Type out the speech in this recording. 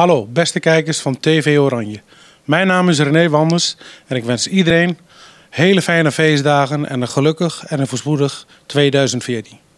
Hallo, beste kijkers van TV Oranje. Mijn naam is René Wanders en ik wens iedereen hele fijne feestdagen en een gelukkig en een voorspoedig 2014.